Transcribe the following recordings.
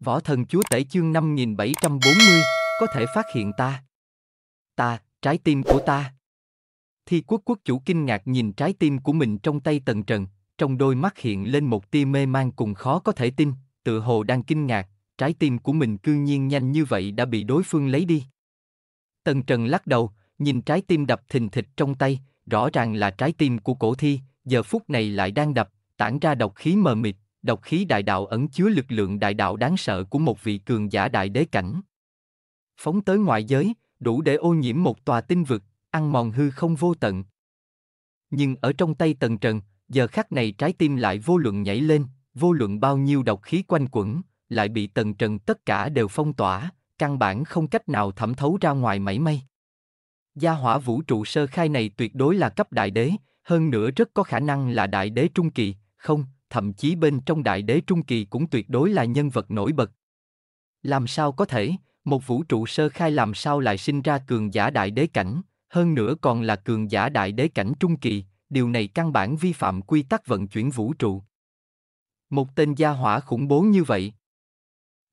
Võ thần chúa tể chương 5740, có thể phát hiện ta. Ta, trái tim của ta. Thi quốc quốc chủ kinh ngạc nhìn trái tim của mình trong tay tần trần, trong đôi mắt hiện lên một tia mê man cùng khó có thể tin, tự hồ đang kinh ngạc, trái tim của mình cư nhiên nhanh như vậy đã bị đối phương lấy đi. Tần trần lắc đầu, nhìn trái tim đập thình thịch trong tay, rõ ràng là trái tim của cổ thi, giờ phút này lại đang đập, tản ra độc khí mờ mịt, độc khí đại đạo ẩn chứa lực lượng đại đạo đáng sợ của một vị cường giả đại đế cảnh. Phóng tới ngoại giới, đủ để ô nhiễm một tòa tinh vực, ăn mòn hư không vô tận. Nhưng ở trong tay Tần Trần, giờ khắc này trái tim lại vô luận nhảy lên, vô luận bao nhiêu độc khí quanh quẩn, lại bị Tần Trần tất cả đều phong tỏa, căn bản không cách nào thẩm thấu ra ngoài mảy may. Gia hỏa vũ trụ sơ khai này tuyệt đối là cấp đại đế, hơn nữa rất có khả năng là đại đế trung kỳ, không, thậm chí bên trong đại đế trung kỳ cũng tuyệt đối là nhân vật nổi bật. Làm sao có thể, một vũ trụ sơ khai làm sao lại sinh ra cường giả đại đế cảnh, hơn nữa còn là cường giả đại đế cảnh trung kỳ, điều này căn bản vi phạm quy tắc vận chuyển vũ trụ. Một tên gia hỏa khủng bố như vậy.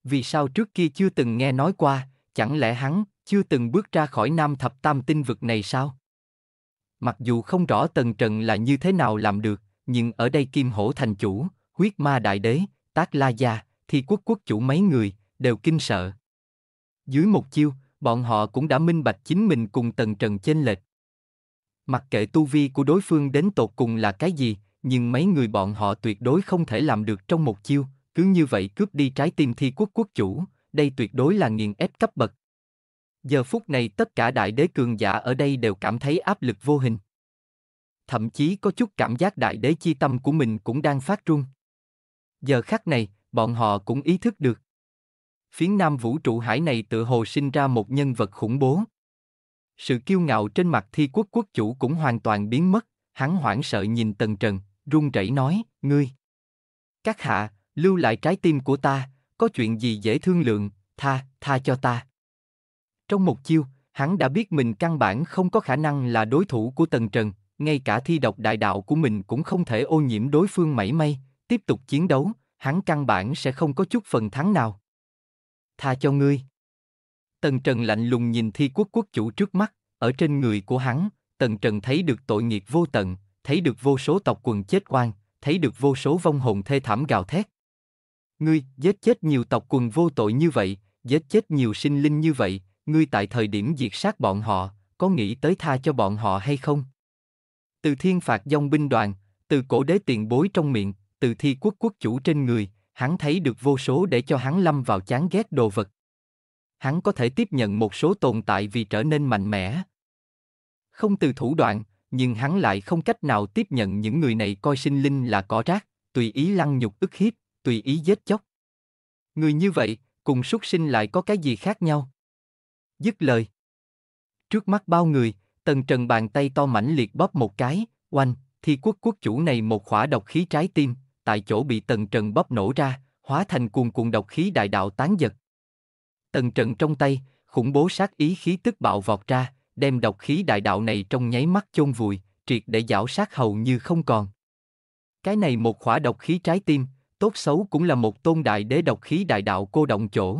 Vì sao trước kia chưa từng nghe nói qua, chẳng lẽ hắn chưa từng bước ra khỏi nam thập tam tinh vực này sao? Mặc dù không rõ Tần Trần là như thế nào làm được, nhưng ở đây Kim Hổ thành chủ, huyết ma đại đế, tác la gia, thi quốc quốc chủ mấy người, đều kinh sợ. Dưới một chiêu, bọn họ cũng đã minh bạch chính mình cùng tần trần chênh lệch. Mặc kệ tu vi của đối phương đến tột cùng là cái gì, nhưng mấy người bọn họ tuyệt đối không thể làm được trong một chiêu, cứ như vậy cướp đi trái tim thi quốc quốc chủ, đây tuyệt đối là nghiền ép cấp bậc. Giờ phút này tất cả đại đế cường giả ở đây đều cảm thấy áp lực vô hình thậm chí có chút cảm giác đại đế chi tâm của mình cũng đang phát trung. Giờ khắc này, bọn họ cũng ý thức được. Phiến nam vũ trụ hải này tự hồ sinh ra một nhân vật khủng bố. Sự kiêu ngạo trên mặt thi quốc quốc chủ cũng hoàn toàn biến mất, hắn hoảng sợ nhìn tần trần, run rẩy nói, ngươi. Các hạ, lưu lại trái tim của ta, có chuyện gì dễ thương lượng, tha, tha cho ta. Trong một chiêu, hắn đã biết mình căn bản không có khả năng là đối thủ của tần trần, ngay cả thi độc đại đạo của mình cũng không thể ô nhiễm đối phương mảy may, tiếp tục chiến đấu, hắn căn bản sẽ không có chút phần thắng nào. Tha cho ngươi. Tần Trần lạnh lùng nhìn thi quốc quốc chủ trước mắt, ở trên người của hắn, Tần Trần thấy được tội nghiệp vô tận, thấy được vô số tộc quần chết oan, thấy được vô số vong hồn thê thảm gào thét. Ngươi, giết chết nhiều tộc quần vô tội như vậy, giết chết nhiều sinh linh như vậy, ngươi tại thời điểm diệt sát bọn họ, có nghĩ tới tha cho bọn họ hay không? từ thiên phạt dông binh đoàn, từ cổ đế tiền bối trong miệng, từ thi quốc quốc chủ trên người, hắn thấy được vô số để cho hắn lâm vào chán ghét đồ vật. Hắn có thể tiếp nhận một số tồn tại vì trở nên mạnh mẽ. Không từ thủ đoạn, nhưng hắn lại không cách nào tiếp nhận những người này coi sinh linh là cỏ rác, tùy ý lăng nhục ức hiếp, tùy ý giết chóc. Người như vậy, cùng xuất sinh lại có cái gì khác nhau? Dứt lời. Trước mắt bao người, Tần Trần bàn tay to mảnh liệt bóp một cái, oanh, thi quốc quốc chủ này một khỏa độc khí trái tim, tại chỗ bị Tần Trần bóp nổ ra, hóa thành cuồn cuộn độc khí đại đạo tán giật. Tần Trần trong tay, khủng bố sát ý khí tức bạo vọt ra, đem độc khí đại đạo này trong nháy mắt chôn vùi, triệt để giảo sát hầu như không còn. Cái này một khỏa độc khí trái tim, tốt xấu cũng là một tôn đại đế độc khí đại đạo cô động chỗ.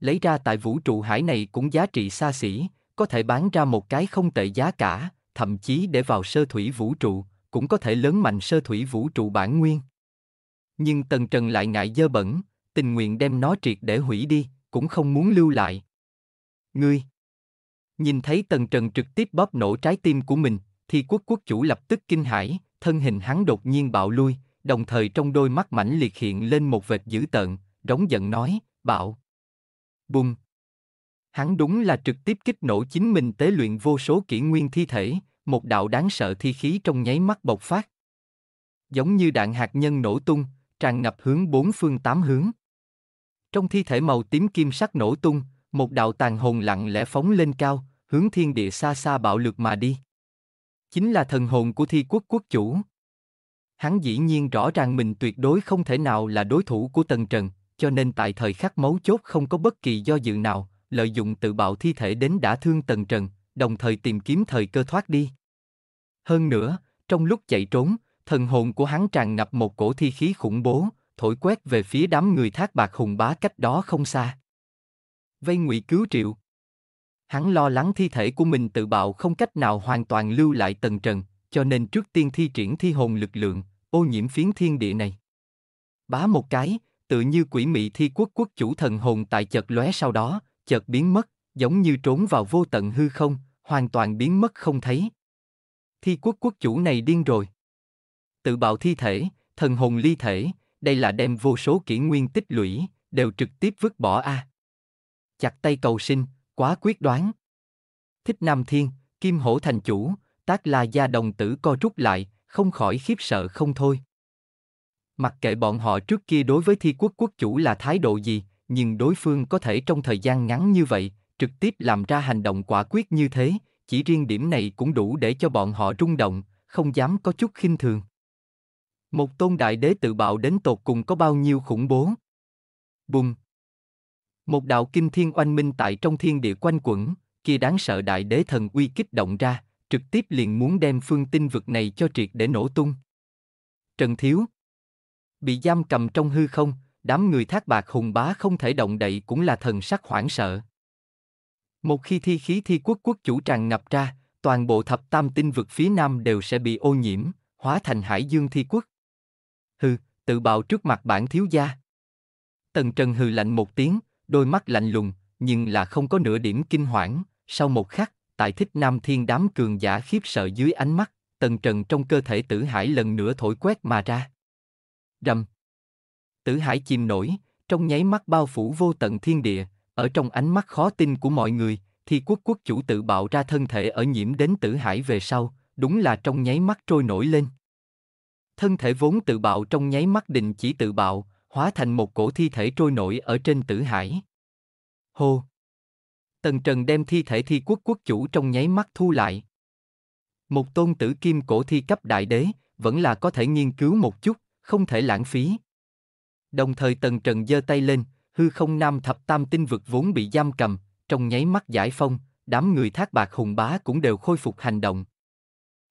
Lấy ra tại vũ trụ hải này cũng giá trị xa xỉ, có thể bán ra một cái không tệ giá cả, thậm chí để vào sơ thủy vũ trụ, cũng có thể lớn mạnh sơ thủy vũ trụ bản nguyên. Nhưng Tần Trần lại ngại dơ bẩn, tình nguyện đem nó triệt để hủy đi, cũng không muốn lưu lại. Ngươi Nhìn thấy Tần Trần trực tiếp bóp nổ trái tim của mình, thì quốc quốc chủ lập tức kinh hãi, thân hình hắn đột nhiên bạo lui, đồng thời trong đôi mắt mãnh liệt hiện lên một vệt dữ tợn, rống giận nói, bạo. Bùng! Hắn đúng là trực tiếp kích nổ chính mình tế luyện vô số kỷ nguyên thi thể, một đạo đáng sợ thi khí trong nháy mắt bộc phát. Giống như đạn hạt nhân nổ tung, tràn ngập hướng bốn phương tám hướng. Trong thi thể màu tím kim sắc nổ tung, một đạo tàn hồn lặng lẽ phóng lên cao, hướng thiên địa xa xa bạo lực mà đi. Chính là thần hồn của thi quốc quốc chủ. Hắn dĩ nhiên rõ ràng mình tuyệt đối không thể nào là đối thủ của Tần Trần, cho nên tại thời khắc mấu chốt không có bất kỳ do dự nào, lợi dụng tự bạo thi thể đến đã thương Tần Trần, đồng thời tìm kiếm thời cơ thoát đi. Hơn nữa, trong lúc chạy trốn, thần hồn của hắn tràn ngập một cổ thi khí khủng bố, thổi quét về phía đám người thác bạc hùng bá cách đó không xa. Vây ngụy cứu triệu. Hắn lo lắng thi thể của mình tự bạo không cách nào hoàn toàn lưu lại tần trần, cho nên trước tiên thi triển thi hồn lực lượng, ô nhiễm phiến thiên địa này. Bá một cái, tự như quỷ mị thi quốc quốc chủ thần hồn tại chợt lóe sau đó, chợt biến mất, giống như trốn vào vô tận hư không, hoàn toàn biến mất không thấy. Thi quốc quốc chủ này điên rồi. Tự bạo thi thể, thần hồn ly thể, đây là đem vô số kỷ nguyên tích lũy, đều trực tiếp vứt bỏ a. À. Chặt tay cầu sinh, quá quyết đoán. Thích Nam Thiên, Kim Hổ thành chủ, tác là gia đồng tử co rút lại, không khỏi khiếp sợ không thôi. Mặc kệ bọn họ trước kia đối với thi quốc quốc chủ là thái độ gì, nhưng đối phương có thể trong thời gian ngắn như vậy, trực tiếp làm ra hành động quả quyết như thế, chỉ riêng điểm này cũng đủ để cho bọn họ rung động, không dám có chút khinh thường. Một tôn đại đế tự bạo đến tột cùng có bao nhiêu khủng bố. Bùng! Một đạo kinh thiên oanh minh tại trong thiên địa quanh quẩn, kia đáng sợ đại đế thần uy kích động ra, trực tiếp liền muốn đem phương tinh vực này cho triệt để nổ tung. Trần Thiếu Bị giam cầm trong hư không, đám người thác bạc hùng bá không thể động đậy cũng là thần sắc hoảng sợ. Một khi thi khí thi quốc quốc chủ tràn ngập ra, toàn bộ thập tam tinh vực phía nam đều sẽ bị ô nhiễm, hóa thành hải dương thi quốc. Hừ, tự bạo trước mặt bản thiếu gia. Tần Trần hừ lạnh một tiếng, đôi mắt lạnh lùng, nhưng là không có nửa điểm kinh hoảng, sau một khắc, tại thích nam thiên đám cường giả khiếp sợ dưới ánh mắt, Tần Trần trong cơ thể tử hải lần nữa thổi quét mà ra. Rầm tử hải chìm nổi, trong nháy mắt bao phủ vô tận thiên địa, ở trong ánh mắt khó tin của mọi người, thì quốc quốc chủ tự bạo ra thân thể ở nhiễm đến tử hải về sau, đúng là trong nháy mắt trôi nổi lên. Thân thể vốn tự bạo trong nháy mắt định chỉ tự bạo, hóa thành một cổ thi thể trôi nổi ở trên tử hải. Hô! Tần Trần đem thi thể thi quốc quốc chủ trong nháy mắt thu lại. Một tôn tử kim cổ thi cấp đại đế, vẫn là có thể nghiên cứu một chút, không thể lãng phí. Đồng thời Tần Trần giơ tay lên, hư không nam thập tam tinh vực vốn bị giam cầm, trong nháy mắt giải phong, đám người thác bạc hùng bá cũng đều khôi phục hành động.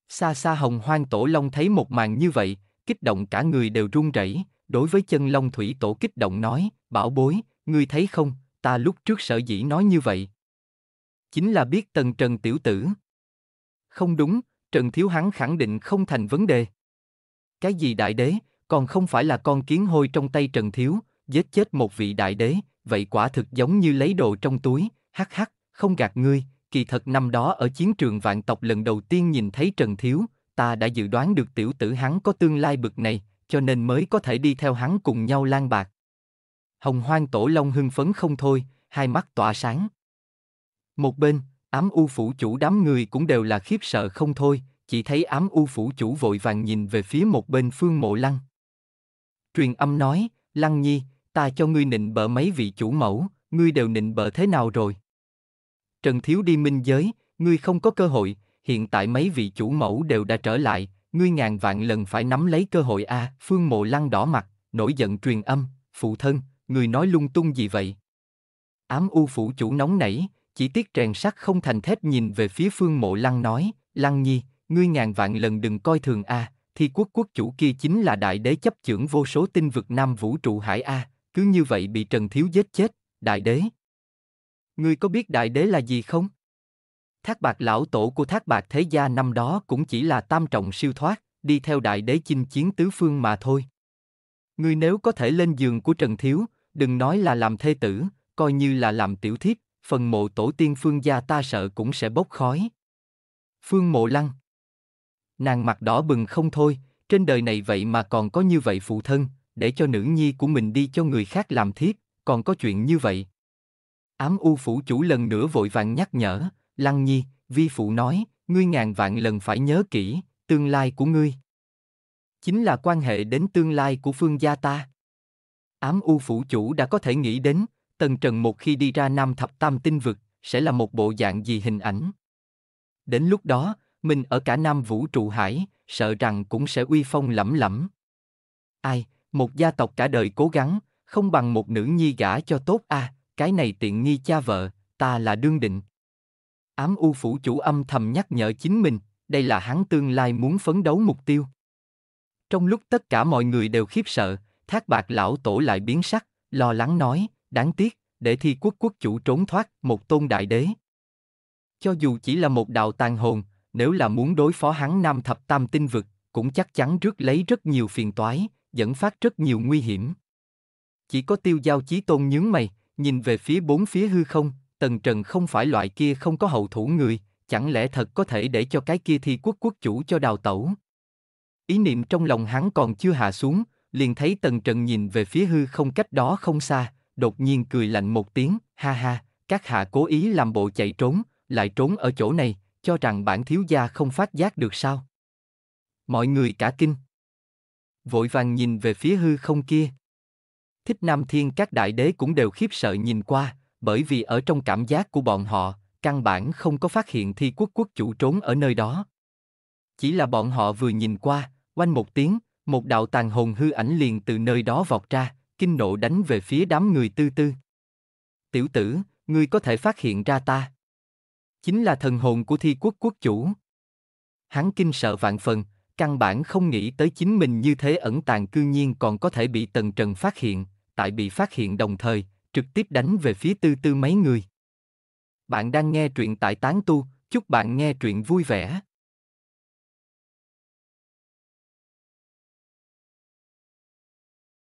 Xa xa hồng hoang tổ long thấy một màn như vậy, kích động cả người đều run rẩy. đối với chân long thủy tổ kích động nói, bảo bối, ngươi thấy không, ta lúc trước sở dĩ nói như vậy. Chính là biết tần trần tiểu tử. Không đúng, trần thiếu hắn khẳng định không thành vấn đề. Cái gì đại đế, còn không phải là con kiến hôi trong tay Trần Thiếu, giết chết một vị đại đế, vậy quả thực giống như lấy đồ trong túi, hắc hắc, không gạt ngươi, kỳ thật năm đó ở chiến trường vạn tộc lần đầu tiên nhìn thấy Trần Thiếu, ta đã dự đoán được tiểu tử hắn có tương lai bực này, cho nên mới có thể đi theo hắn cùng nhau lan bạc. Hồng hoang tổ long hưng phấn không thôi, hai mắt tỏa sáng. Một bên, ám u phủ chủ đám người cũng đều là khiếp sợ không thôi, chỉ thấy ám u phủ chủ vội vàng nhìn về phía một bên phương mộ lăng, truyền âm nói, Lăng Nhi, ta cho ngươi nịnh bợ mấy vị chủ mẫu, ngươi đều nịnh bợ thế nào rồi? Trần Thiếu đi minh giới, ngươi không có cơ hội, hiện tại mấy vị chủ mẫu đều đã trở lại, ngươi ngàn vạn lần phải nắm lấy cơ hội a. À, phương Mộ Lăng đỏ mặt, nổi giận truyền âm, phụ thân, người nói lung tung gì vậy? Ám u phủ chủ nóng nảy, chỉ tiếc rèn sắt không thành thép nhìn về phía Phương Mộ Lăng nói, Lăng Nhi, ngươi ngàn vạn lần đừng coi thường a, à, thì quốc quốc chủ kia chính là đại đế chấp chưởng vô số tinh vực nam vũ trụ hải A, cứ như vậy bị Trần Thiếu giết chết, đại đế. Ngươi có biết đại đế là gì không? Thác bạc lão tổ của thác bạc thế gia năm đó cũng chỉ là tam trọng siêu thoát, đi theo đại đế chinh chiến tứ phương mà thôi. Ngươi nếu có thể lên giường của Trần Thiếu, đừng nói là làm thê tử, coi như là làm tiểu thiếp, phần mộ tổ tiên phương gia ta sợ cũng sẽ bốc khói. Phương mộ lăng Nàng mặt đỏ bừng không thôi, trên đời này vậy mà còn có như vậy phụ thân, để cho nữ nhi của mình đi cho người khác làm thiếp, còn có chuyện như vậy. Ám u phủ chủ lần nữa vội vàng nhắc nhở, Lăng Nhi, vi phụ nói, ngươi ngàn vạn lần phải nhớ kỹ, tương lai của ngươi. Chính là quan hệ đến tương lai của phương gia ta. Ám u phủ chủ đã có thể nghĩ đến, Tần Trần một khi đi ra Nam Thập Tam Tinh Vực, sẽ là một bộ dạng gì hình ảnh. Đến lúc đó, mình ở cả năm vũ trụ hải, sợ rằng cũng sẽ uy phong lẫm lẫm. Ai, một gia tộc cả đời cố gắng, không bằng một nữ nhi gả cho tốt a, à, cái này tiện nghi cha vợ, ta là đương định. Ám u phủ chủ âm thầm nhắc nhở chính mình, đây là hắn tương lai muốn phấn đấu mục tiêu. Trong lúc tất cả mọi người đều khiếp sợ, thác bạc lão tổ lại biến sắc, lo lắng nói, đáng tiếc, để thi quốc quốc chủ trốn thoát một tôn đại đế. Cho dù chỉ là một đạo tàn hồn, nếu là muốn đối phó hắn Nam Thập Tam Tinh Vực, cũng chắc chắn rước lấy rất nhiều phiền toái, dẫn phát rất nhiều nguy hiểm. Chỉ có tiêu giao chí tôn nhướng mày, nhìn về phía bốn phía hư không, tần trần không phải loại kia không có hậu thủ người, chẳng lẽ thật có thể để cho cái kia thi quốc quốc chủ cho đào tẩu. Ý niệm trong lòng hắn còn chưa hạ xuống, liền thấy tần trần nhìn về phía hư không cách đó không xa, đột nhiên cười lạnh một tiếng, ha ha, các hạ cố ý làm bộ chạy trốn, lại trốn ở chỗ này, cho rằng bản thiếu gia không phát giác được sao? Mọi người cả kinh. Vội vàng nhìn về phía hư không kia. Thích Nam Thiên các đại đế cũng đều khiếp sợ nhìn qua, bởi vì ở trong cảm giác của bọn họ, căn bản không có phát hiện thi quốc quốc chủ trốn ở nơi đó. Chỉ là bọn họ vừa nhìn qua, quanh một tiếng, một đạo tàn hồn hư ảnh liền từ nơi đó vọt ra, kinh nộ đánh về phía đám người tư tư. Tiểu tử, ngươi có thể phát hiện ra ta chính là thần hồn của thi quốc quốc chủ. Hắn kinh sợ vạn phần, căn bản không nghĩ tới chính mình như thế ẩn tàng cư nhiên còn có thể bị Tần Trần phát hiện, tại bị phát hiện đồng thời, trực tiếp đánh về phía tư tư mấy người. Bạn đang nghe truyện tại Tán Tu, chúc bạn nghe truyện vui vẻ.